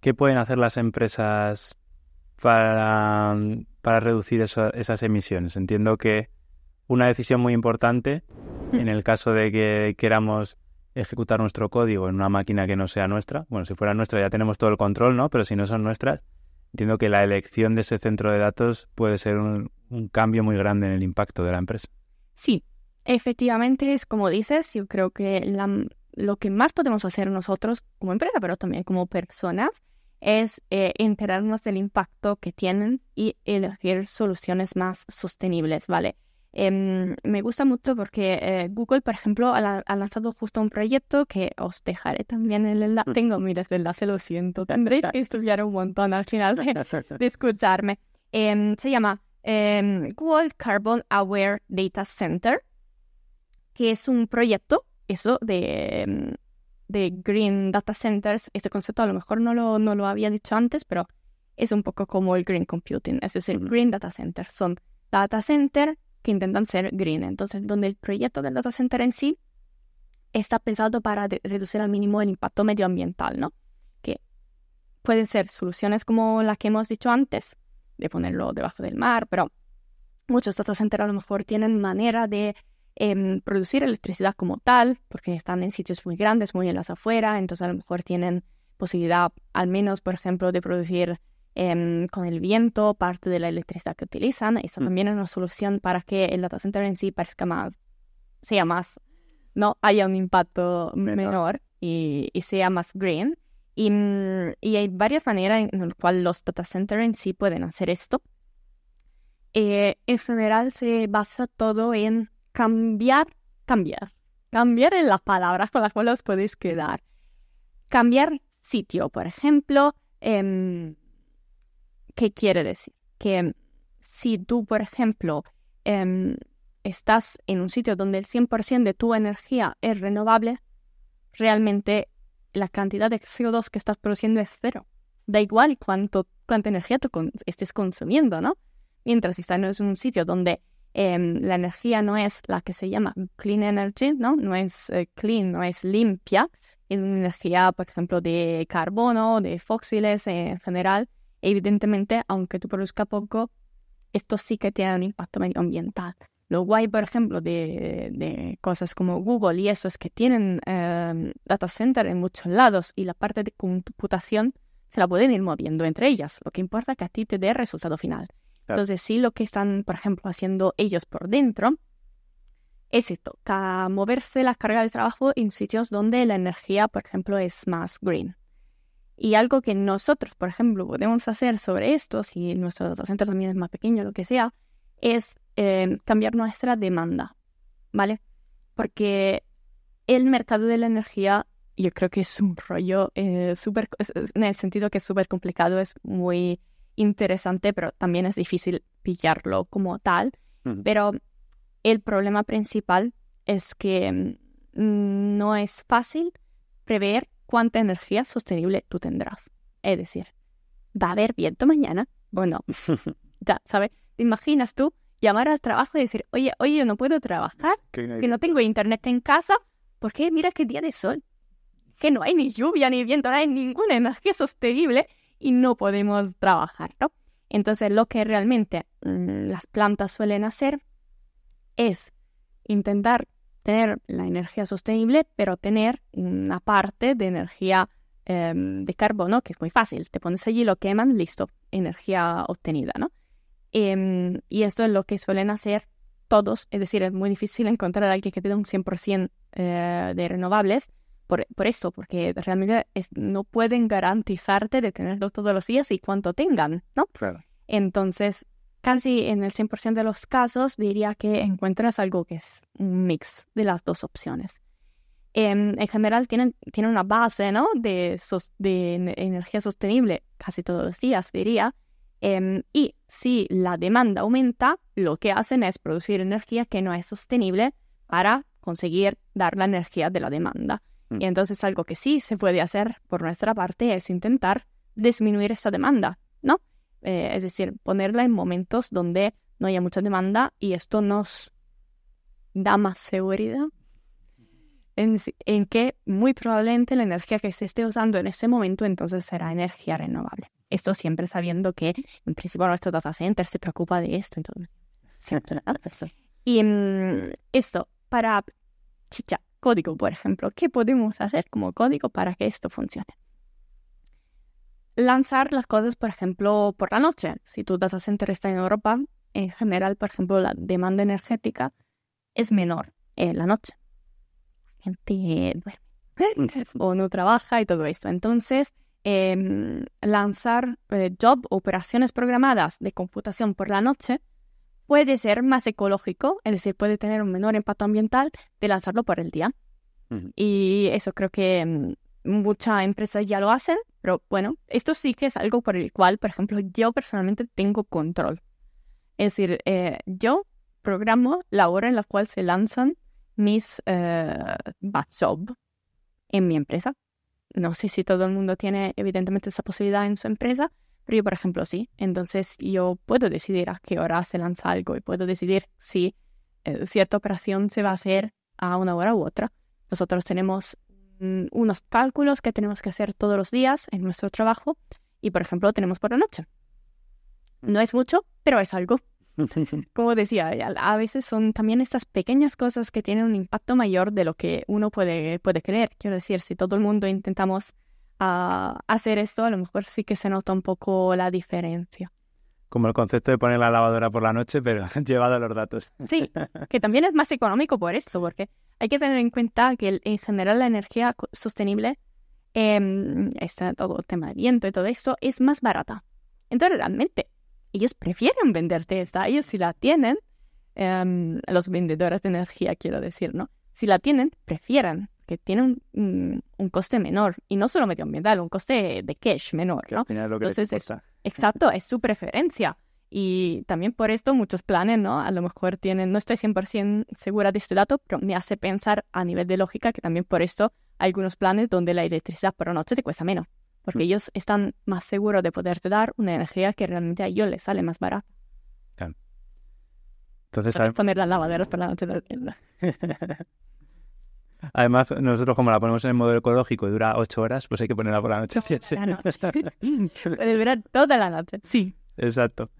¿Qué pueden hacer las empresas para, mm, para reducir esas emisiones? Entiendo que una decisión muy importante hmm. en el caso de que queramos ejecutar nuestro código en una máquina que no sea nuestra. Bueno, si fuera nuestra ya tenemos todo el control, ¿no? Pero si no son nuestras, entiendo que la elección de ese centro de datos puede ser un, un cambio muy grande en el impacto de la empresa. Sí, efectivamente es como dices, yo creo que la, lo que más podemos hacer nosotros como empresa, pero también como personas, es eh, enterarnos del impacto que tienen y elegir soluciones más sostenibles, ¿vale? Em, me gusta mucho porque eh, Google, por ejemplo, ha, lanzado justo un proyecto que os dejaré también el enlace. Mm. Tengo mi se lo siento. Tendré. que estudiar un montón al final de, escucharme. Em, se llama em, Google Carbon Aware Data Center, que es un proyecto eso mm, de, Green Data Centers, este concepto a lo mejor no lo, no lo había dicho antes, pero es un poco como el Green Computing, es decir, Green Data Center. Son data center que intentan ser green. Entonces, donde el proyecto del data center en sí está pensado para reducir al mínimo el impacto medioambiental, ¿no? Que pueden ser soluciones como las que hemos dicho antes, de ponerlo debajo del mar, pero muchos data centers a lo mejor tienen manera de Em, producir electricidad como tal, porque están en sitios muy grandes, muy en las afueras, entonces a lo mejor tienen posibilidad, al menos, por ejemplo, de producir em, con el viento parte de la electricidad que utilizan. Eso también es una solución para que el data center en sí parezca más, sea más, no haya un impacto menor, y, sea más green. Y, mm, hay varias maneras en las cuales los data centers en sí pueden hacer esto. Eh, en general se basa todo en cambiar, cambiar. Cambiar en las palabras con las cuales os podéis quedar. Cambiar sitio, por ejemplo. Em, ¿Qué quiere decir? Que si tú, por ejemplo, em, estás en un sitio donde el 100% de tu energía es renovable, realmente la cantidad de CO2 que estás produciendo es cero. Da igual cuánto, cuánta energía tú estés consumiendo, ¿no? Mientras si estás en un sitio donde Em, la energía no es la que se llama clean energy, ¿no? No es eh, clean, no es limpia, es una energía, por ejemplo, de carbono, de fósiles en general. Evidentemente, aunque tú produzcas poco, esto sí que tiene un impacto medioambiental. Lo guay, por ejemplo, de, cosas como Google y esos que tienen em, data center en muchos lados y la parte de computación se la pueden ir moviendo entre ellas. Lo que importa es que a ti te dé el resultado final. Entonces, sí, lo que están, por ejemplo, haciendo ellos por dentro es esto, moverse la carga de trabajo en sitios donde la energía, por ejemplo, es más green. Y algo que nosotros, por ejemplo, podemos hacer sobre esto, si nuestro centro también es más pequeño, lo que sea, es eh, cambiar nuestra demanda, ¿vale? Porque el mercado de la energía, yo creo que es un rollo eh, súper, en el sentido que es súper complicado, es muy interesante, pero también es difícil pillarlo como tal. Pero el problema principal es que mm, no es fácil prever cuánta energía sostenible tú tendrás. Es decir, ¿va a haber viento mañana o no? ya, ¿sabes? imaginas tú llamar al trabajo y decir, oye, oye, yo no puedo trabajar, que no tengo internet en casa, porque mira qué día de sol, que no hay ni lluvia, ni viento, no hay ninguna energía sostenible, y no podemos trabajar, ¿no? Entonces, lo que realmente mm, las plantas suelen hacer es intentar tener la energía sostenible, pero tener una parte de energía em, de carbono, que es muy fácil. Te pones allí, lo queman, listo, energía obtenida, ¿no? Em, y esto es lo que suelen hacer todos, es decir, es muy difícil encontrar a alguien que tenga un 100% eh, de renovables, por, eso, porque realmente no pueden garantizarte de tenerlo todos los días y cuánto tengan, ¿no? Entonces, casi en el 100% de los casos diría que encuentras algo que es un mix de las dos opciones. En, general tienen, tienen, una base ¿no? de, energía sostenible casi todos los días, diría. Em, y si la demanda aumenta, lo que hacen es producir energía que no es sostenible para conseguir dar la energía de la demanda. Mm. Y entonces algo que sí se puede hacer por nuestra parte es intentar disminuir esa demanda, ¿no? Eh, es decir, ponerla en momentos donde no haya mucha demanda y esto nos da más seguridad en, que muy probablemente la energía que se esté usando en ese momento entonces será energía renovable. Esto siempre sabiendo que en principio nuestro data center se preocupa de esto. Entonces, siempre. y mm, esto, para chicha, código, por ejemplo. ¿Qué podemos hacer como código para que esto funcione? Lanzar las cosas, por ejemplo, por la noche. Si tu data center está en Europa, en general, por ejemplo, la demanda energética es menor en la noche. La gente duerme o no trabaja y todo esto. Entonces, em, lanzar eh, job, operaciones programadas de computación por la noche puede ser más ecológico, es decir, puede tener un menor impacto ambiental de lanzarlo por el día. Y eso creo que mm, muchas empresas ya lo hacen, pero bueno, esto sí que es algo por el cual, por ejemplo, yo personalmente tengo control. Es decir, eh, yo programo la hora en la cual se lanzan mis eh, en mi empresa. No sé si todo el mundo tiene evidentemente esa posibilidad en su empresa, yo, por ejemplo, sí. Entonces yo puedo decidir a qué hora se lanza algo y puedo decidir si eh, cierta operación se va a hacer a una hora u otra. Nosotros tenemos mm, unos cálculos que tenemos que hacer todos los días en nuestro trabajo y, por ejemplo, tenemos por la noche. No es mucho, pero es algo. Como decía, a veces son también estas pequeñas cosas que tienen un impacto mayor de lo que uno puede, puede creer. Quiero decir, si todo el mundo intentamos a hacer esto, a lo mejor sí que se nota un poco la diferencia. Como el concepto de poner la lavadora por la noche, pero llevado a los datos. Sí, que también es más económico por eso, porque hay que tener en cuenta que en eh, general la energía sostenible, em, todo tema de viento y todo esto, es más barata. Entonces realmente ellos prefieren venderte esta, ellos si la tienen, em, los vendedores de energía quiero decir, ¿no? Si la tienen, prefieren que tiene un, un, coste menor, y no solo medioambiental, un coste de cash menor, ¿no? Entonces, exacto, es su preferencia. Y también por esto muchos planes, ¿no? A lo mejor tienen, no estoy 100% segura de este dato, pero me hace pensar a nivel de lógica que también por esto hay algunos planes donde la electricidad por la noche te cuesta menos, porque mm. ellos están más seguros de poderte dar una energía que realmente a ellos les sale más barata. Entonces, ¿sabes? poner las lavaderas por la noche. Además, nosotros como la ponemos en el modelo ecológico y dura ocho horas, pues hay que ponerla por la noche. Toda la noche. toda la noche. Sí. Exacto.